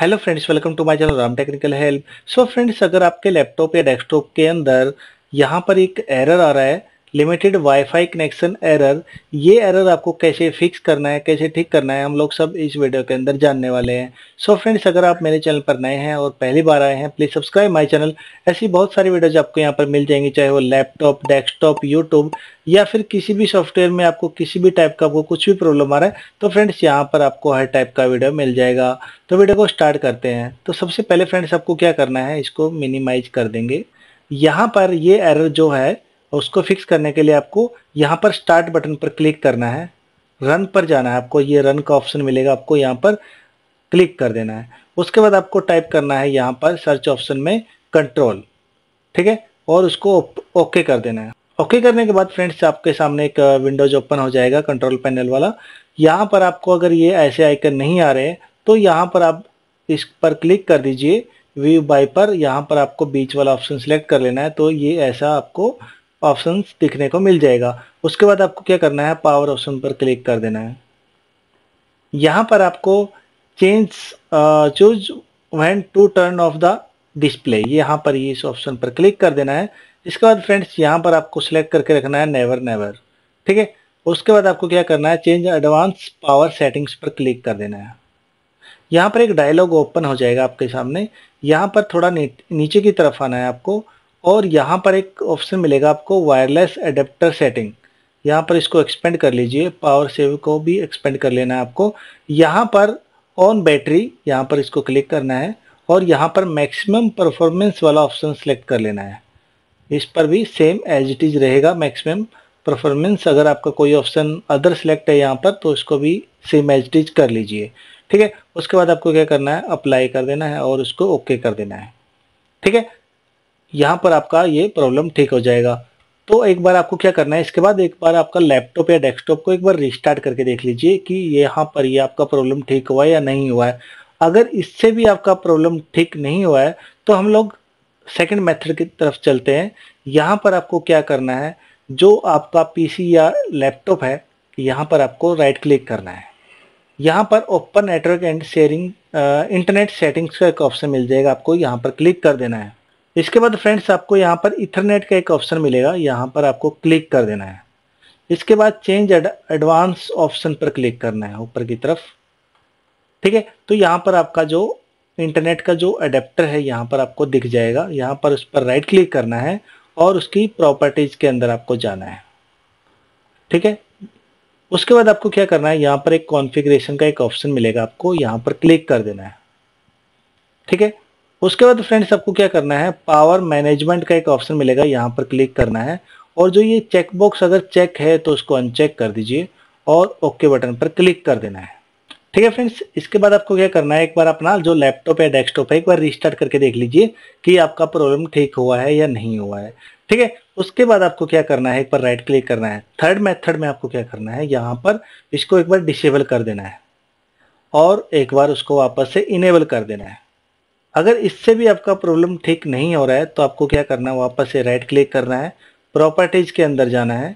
hello friends welcome to my channel Ram technical help so friends अगर आपके laptop या desktop के अंदर यहाँ पर एक एरर आ रहा है लिमिटेड वाईफाई कनेक्शन एरर ये एरर आपको कैसे फिक्स करना है कैसे ठीक करना है हम लोग सब इस वीडियो के अंदर जानने वाले हैं सो so फ्रेंड्स अगर आप मेरे चैनल पर नए हैं और पहली बार आए हैं प्लीज़ सब्सक्राइब माय चैनल ऐसी बहुत सारी वीडियोज आपको यहाँ पर मिल जाएंगी चाहे वो लैपटॉप डेस्कटॉप यूट्यूब या फिर किसी भी सॉफ्टवेयर में आपको किसी भी टाइप का आपको कुछ भी प्रॉब्लम आ रहा है तो फ्रेंड्स यहाँ पर आपको हर टाइप का वीडियो मिल जाएगा तो वीडियो को स्टार्ट करते हैं तो सबसे पहले फ्रेंड्स आपको क्या करना है इसको मिनिमाइज कर देंगे यहाँ पर ये एरर जो है उसको फिक्स करने के लिए आपको यहाँ पर स्टार्ट बटन पर क्लिक करना है रन पर जाना है आपको ये रन का ऑप्शन मिलेगा आपको यहाँ पर क्लिक कर देना है उसके बाद आपको टाइप करना है यहाँ पर सर्च ऑप्शन में कंट्रोल ठीक है और उसको ओके कर देना है ओके करने के बाद फ्रेंड्स आपके सामने एक विंडोज ओपन हो जाएगा कंट्रोल पैनल वाला यहाँ पर आपको अगर ये ऐसे आइकन नहीं आ रहे तो यहाँ पर आप इस पर क्लिक कर दीजिए व्यू बाई पर यहाँ पर आपको बीच वाला ऑप्शन सिलेक्ट कर लेना है तो ये ऐसा आपको ऑप्शन दिखने को मिल जाएगा उसके बाद आपको क्या करना है पावर ऑप्शन पर क्लिक कर देना है यहाँ पर आपको change choose when to turn off the display यहाँ पर ये इस ऑप्शन पर क्लिक कर देना है इसके बाद फ्रेंड्स यहाँ पर आपको सिलेक्ट करके रखना है नेवर नेवर ठीक है उसके बाद आपको क्या करना है चेंज एडवांस पावर सेटिंग्स पर क्लिक कर देना है यहाँ पर एक डायलॉग ओपन हो जाएगा आपके सामने यहाँ पर थोड़ा नीचे की तरफ आना है आपको और यहाँ पर एक ऑप्शन मिलेगा आपको वायरलेस एडेप्टर सेटिंग यहाँ पर इसको एक्सपेंड कर लीजिए पावर सेव को भी एक्सपेंड कर लेना है आपको यहाँ पर ऑन बैटरी यहाँ पर इसको क्लिक करना है और यहाँ पर मैक्सिमम परफॉर्मेंस वाला ऑप्शन सेलेक्ट कर लेना है इस पर भी सेम एज इट इज़ रहेगा मैक्सिमम परफॉर्मेंस अगर आपका कोई ऑप्शन अदर सेलेक्ट है यहाँ पर तो इसको भी सेम एज इट इज कर लीजिए ठीक है उसके बाद आपको क्या करना है अप्लाई कर देना है और उसको ओके okay कर देना है ठीक है यहाँ पर आपका ये प्रॉब्लम ठीक हो जाएगा तो एक बार आपको क्या करना है इसके बाद एक बार आपका लैपटॉप या डेस्कटॉप को एक बार रिस्टार्ट करके देख लीजिए कि यहाँ पर ये आपका प्रॉब्लम ठीक हुआ है या नहीं हुआ है अगर इससे भी आपका प्रॉब्लम ठीक नहीं हुआ है तो हम लोग सेकेंड मेथड की तरफ चलते हैं यहाँ पर आपको क्या करना है जो आपका पी या लैपटॉप है यहाँ पर आपको राइट क्लिक करना है यहाँ पर open network and sharing internet settings का एक ऑप्शन मिल जाएगा आपको यहाँ पर क्लिक कर देना है इसके बाद फ्रेंड्स आपको यहाँ पर इथरनेट का एक ऑप्शन मिलेगा यहाँ पर आपको क्लिक कर देना है इसके बाद चेंज एडवांस ऑप्शन पर क्लिक करना है ऊपर की तरफ ठीक है तो यहाँ पर आपका जो इंटरनेट का जो अडेप्टर है यहाँ पर आपको दिख जाएगा यहाँ पर उस पर राइट क्लिक करना है और उसकी प्रॉपर्टीज़ के अंदर आपको जाना है ठीक है उसके बाद आपको क्या करना है यहाँ पर एक कॉन्फ़िगरेशन का एक ऑप्शन मिलेगा आपको यहाँ पर क्लिक कर देना है ठीक है उसके बाद फ्रेंड्स आपको क्या करना है पावर मैनेजमेंट का एक ऑप्शन मिलेगा यहाँ पर क्लिक करना है और जो ये चेकबॉक्स अगर चेक है तो उसको अनचेक कर दीजिए और ओके बटन पर क्लिक कर देना है ठीक है फ्रेंड्स इसके बाद आपको क्या करना है एक बार अपना जो लैपटॉप या डेस्कटॉप है एक बार रिस्टार्ट करके देख लीजिए कि आपका प्रॉब्लम ठीक हुआ है या नहीं हुआ है ठीक है उसके बाद आपको क्या करना है एक बार राइट क्लिक करना है थर्ड मेथड में आपको क्या करना है यहाँ पर इसको एक बार डिसेबल कर देना है और एक बार उसको वापस से इनेबल कर देना है अगर इससे भी आपका प्रॉब्लम ठीक नहीं हो रहा है तो आपको क्या करना है वापस से राइट क्लिक करना है प्रॉपर्टीज़ के अंदर जाना है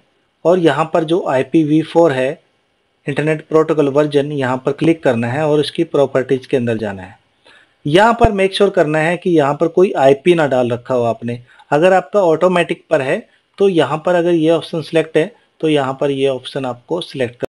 और यहाँ पर जो आई है इंटरनेट प्रोटोकॉल वर्जन यहाँ पर क्लिक करना है और उसकी प्रॉपर्टीज़ के अंदर जाना है यहाँ पर मेक श्योर sure करना है कि यहाँ पर कोई आईपी ना डाल रखा हो आपने अगर आपका ऑटोमेटिक पर है तो यहाँ पर अगर ये ऑप्शन सिलेक्ट है तो यहाँ पर ये ऑप्शन आपको सिलेक्ट कर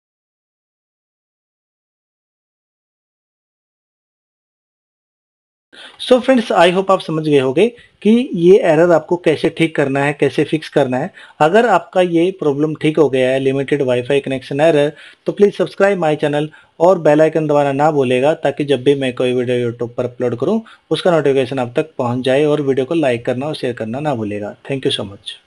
सो फ्रेंड्स आई होप आप समझ गए होंगे कि ये एरर आपको कैसे ठीक करना है कैसे फिक्स करना है अगर आपका ये प्रॉब्लम ठीक हो गया है लिमिटेड वाईफाई कनेक्शन एरर तो प्लीज़ सब्सक्राइब माय चैनल और बेल आइकन दबाना ना भूलेगा ताकि जब भी मैं कोई वीडियो यूट्यूब पर अपलोड करूँ उसका नोटिफिकेशन आप तक पहुँच जाए और वीडियो को लाइक करना और शेयर करना ना भूलेगा थैंक यू सो मच